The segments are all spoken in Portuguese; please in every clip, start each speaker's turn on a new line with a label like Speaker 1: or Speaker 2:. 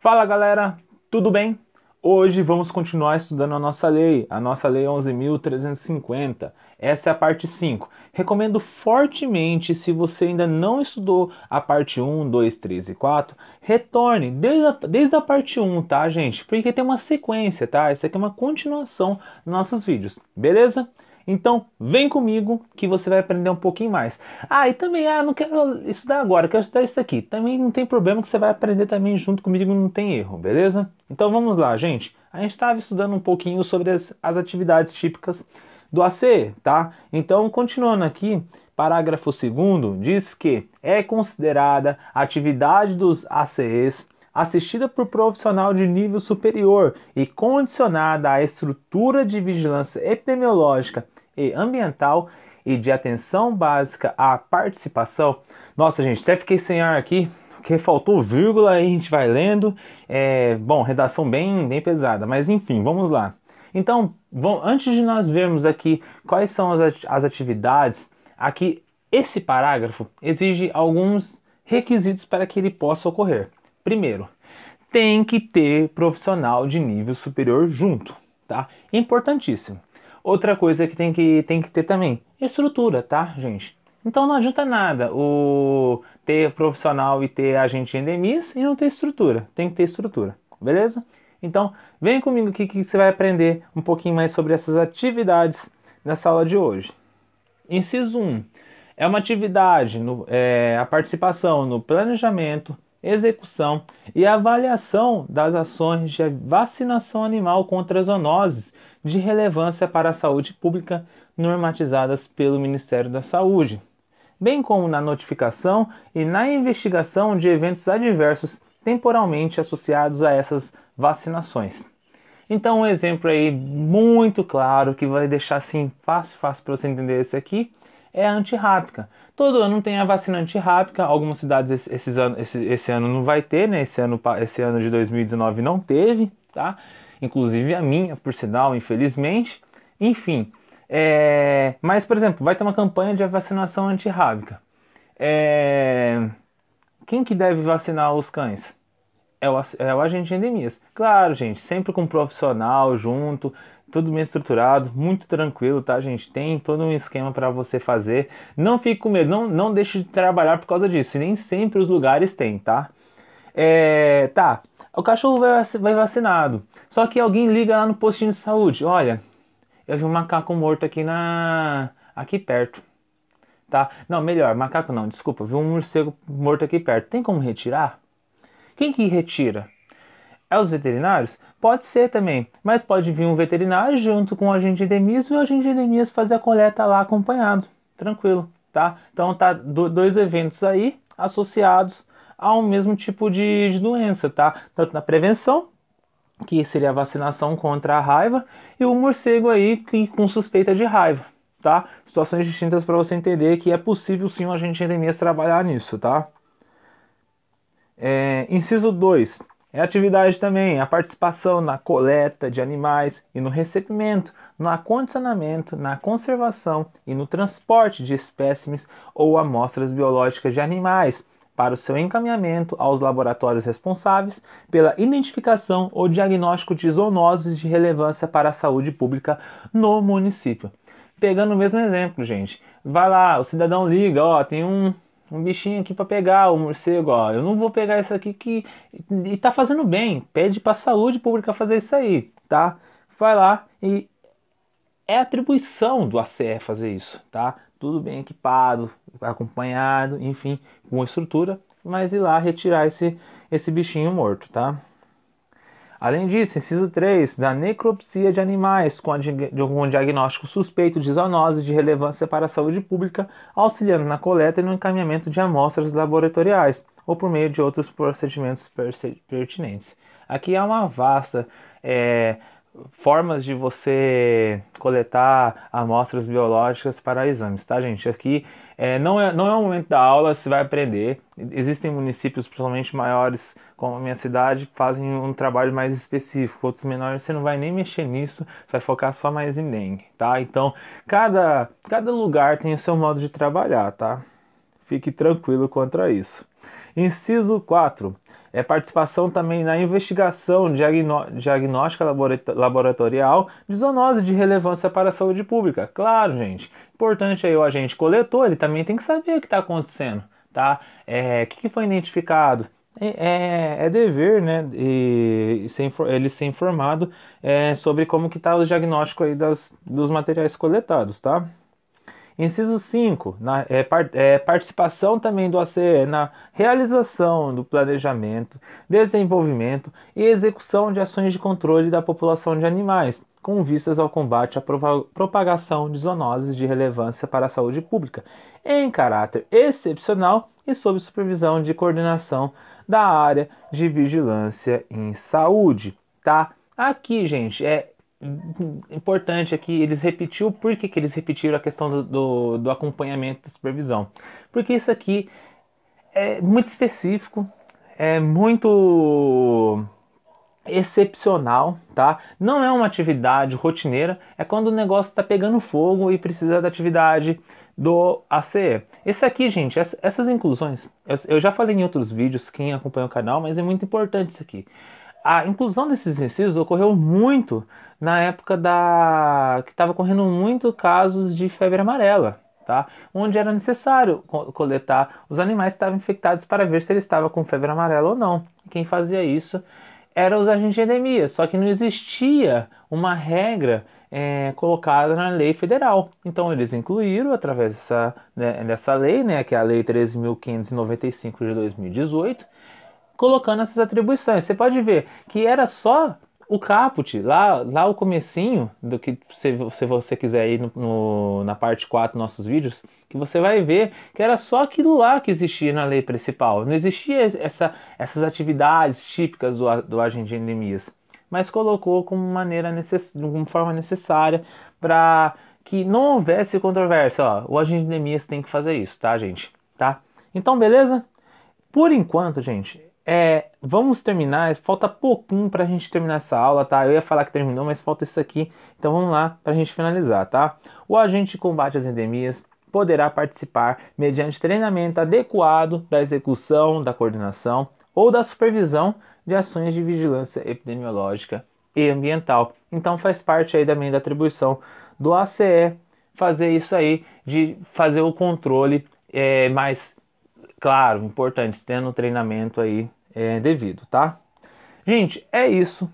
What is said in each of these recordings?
Speaker 1: Fala galera, tudo bem? Hoje vamos continuar estudando a nossa lei, a nossa lei 11.350. Essa é a parte 5. Recomendo fortemente, se você ainda não estudou a parte 1, 2, 3 e 4, retorne desde a, desde a parte 1, tá, gente? Porque tem uma sequência, tá? Isso aqui é uma continuação dos nossos vídeos, beleza? Então, vem comigo que você vai aprender um pouquinho mais. Ah, e também, ah, não quero estudar agora, quero estudar isso aqui. Também não tem problema que você vai aprender também junto comigo, não tem erro, beleza? Então vamos lá, gente. A gente estava estudando um pouquinho sobre as, as atividades típicas do AC, tá? Então, continuando aqui, parágrafo 2 diz que é considerada atividade dos ACEs assistida por profissional de nível superior e condicionada à estrutura de vigilância epidemiológica e ambiental e de atenção básica à participação. Nossa, gente, até fiquei sem ar aqui, porque faltou vírgula aí a gente vai lendo. É, bom, redação bem, bem pesada, mas enfim, vamos lá. Então, bom, antes de nós vermos aqui quais são as, as atividades, aqui esse parágrafo exige alguns requisitos para que ele possa ocorrer. Primeiro, tem que ter profissional de nível superior junto, tá? Importantíssimo. Outra coisa que tem que, tem que ter também, estrutura, tá, gente? Então não adianta nada o ter profissional e ter agente de endemias e não ter estrutura. Tem que ter estrutura, beleza? Então vem comigo aqui que você vai aprender um pouquinho mais sobre essas atividades nessa aula de hoje. Inciso 1. É uma atividade, no, é, a participação no planejamento, execução e avaliação das ações de vacinação animal contra zoonoses de relevância para a saúde pública normatizadas pelo Ministério da Saúde, bem como na notificação e na investigação de eventos adversos temporalmente associados a essas vacinações. Então, um exemplo aí muito claro que vai deixar assim fácil, fácil para você entender esse aqui é a antirrábica. Todo ano tem a vacina antirrábica, algumas cidades esse, esse, esse, ano não vai ter, né? Esse ano, esse ano de 2019 não teve, tá? inclusive a minha, por sinal, infelizmente. Enfim, é... mas, por exemplo, vai ter uma campanha de vacinação antirrábica. É... Quem que deve vacinar os cães? É o, é o agente de endemias. Claro, gente, sempre com um profissional junto, tudo bem estruturado, muito tranquilo, tá, gente? Tem todo um esquema para você fazer. Não fique com medo, não, não deixe de trabalhar por causa disso. E nem sempre os lugares têm, tá? É, tá, o cachorro vai, vai vacinado. Só que alguém liga lá no postinho de saúde, olha, eu vi um macaco morto aqui na aqui perto. Tá? Não, melhor, macaco não, desculpa, vi um morcego morto aqui perto. Tem como retirar? Quem que retira? É os veterinários? Pode ser também, mas pode vir um veterinário junto com o agente de endemias e o agente de endemias fazer a coleta lá acompanhado. Tranquilo, tá? Então tá dois eventos aí associados a um mesmo tipo de, de doença, tá? Tanto na prevenção que seria a vacinação contra a raiva, e o morcego aí que, com suspeita de raiva, tá? Situações distintas para você entender que é possível sim o agente endemias trabalhar nisso, tá? É, inciso 2. É atividade também, a participação na coleta de animais e no recebimento, no acondicionamento, na conservação e no transporte de espécimes ou amostras biológicas de animais, para o seu encaminhamento aos laboratórios responsáveis pela identificação ou diagnóstico de zoonoses de relevância para a saúde pública no município. Pegando o mesmo exemplo, gente, vai lá, o cidadão liga, ó, tem um, um bichinho aqui para pegar, o um morcego, ó, eu não vou pegar isso aqui que e tá fazendo bem, pede para a saúde pública fazer isso aí, tá? Vai lá e é atribuição do ACE fazer isso, tá? tudo bem equipado, acompanhado, enfim, com estrutura, mas ir lá retirar esse, esse bichinho morto, tá? Além disso, inciso 3, da necropsia de animais com, de algum diagnóstico suspeito de zoonose de relevância para a saúde pública, auxiliando na coleta e no encaminhamento de amostras laboratoriais ou por meio de outros procedimentos pertinentes. Aqui há uma vasta é, formas de você coletar amostras biológicas para exames, tá, gente? Aqui é, não, é, não é o momento da aula, você vai aprender. Existem municípios, principalmente maiores, como a minha cidade, que fazem um trabalho mais específico. Outros menores, você não vai nem mexer nisso, você vai focar só mais em dengue, tá? Então, cada, cada lugar tem o seu modo de trabalhar, tá? Fique tranquilo contra isso. Inciso 4 é, participação também na investigação diagnóstica laboratorial de zoonoses de relevância para a saúde pública. Claro, gente, importante aí o agente coletor, ele também tem que saber o que está acontecendo, tá? O é, que, que foi identificado? É, é, é dever, né, e, e ser, ele ser informado é, sobre como que está o diagnóstico aí das, dos materiais coletados, tá? Inciso 5, na, é, par, é, participação também do ACE na realização do planejamento, desenvolvimento e execução de ações de controle da população de animais, com vistas ao combate à propagação de zoonoses de relevância para a saúde pública, em caráter excepcional e sob supervisão de coordenação da área de vigilância em saúde, tá? Aqui, gente, é importante é que eles repetiu por que, que eles repetiram a questão do, do, do acompanhamento da supervisão porque isso aqui é muito específico é muito excepcional, tá? Não é uma atividade rotineira, é quando o negócio está pegando fogo e precisa da atividade do ACE. Esse aqui, gente, essas inclusões, eu já falei em outros vídeos, quem acompanha o canal, mas é muito importante isso aqui. A inclusão desses incisos ocorreu muito na época da que estava ocorrendo muito casos de febre amarela, tá? Onde era necessário coletar os animais que estavam infectados para ver se ele estava com febre amarela ou não. Quem fazia isso eram os agentes de endemia, só que não existia uma regra é, colocada na lei federal. Então eles incluíram, através dessa, né, dessa lei, né, que é a Lei 13.595 de 2018, colocando essas atribuições. Você pode ver que era só o caput, lá, lá o comecinho do que se, se você quiser ir no, no, na parte 4 dos nossos vídeos, que você vai ver que era só aquilo lá que existia na lei principal. Não existia essa, essas atividades típicas do, do agente de endemias, mas colocou como maneira necess, como forma necessária para que não houvesse controvérsia. Ó, o agente de endemias tem que fazer isso, tá, gente? Tá? Então, beleza? Por enquanto, gente, é, vamos terminar, falta pouquinho para a gente terminar essa aula, tá? Eu ia falar que terminou, mas falta isso aqui. Então vamos lá para a gente finalizar, tá? O agente de combate às endemias poderá participar mediante treinamento adequado da execução, da coordenação ou da supervisão de ações de vigilância epidemiológica e ambiental. Então faz parte aí também da atribuição do ACE fazer isso aí, de fazer o controle é, mais claro, importante, tendo treinamento aí é, devido, tá? Gente, é isso.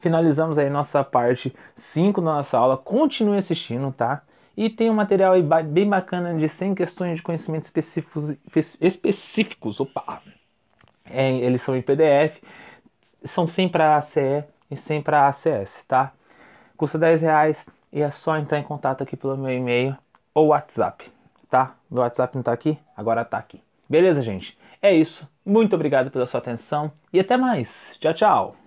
Speaker 1: Finalizamos aí nossa parte 5 da nossa aula. Continue assistindo, tá? E tem um material aí bem bacana de 100 questões de conhecimentos específicos. específicos opa! É, eles são em PDF. São 100 para ACE e 100 para ACS, tá? Custa 10 reais e é só entrar em contato aqui pelo meu e-mail ou WhatsApp, tá? Meu WhatsApp não tá aqui, agora tá aqui. Beleza, gente? É isso. Muito obrigado pela sua atenção e até mais. Tchau, tchau.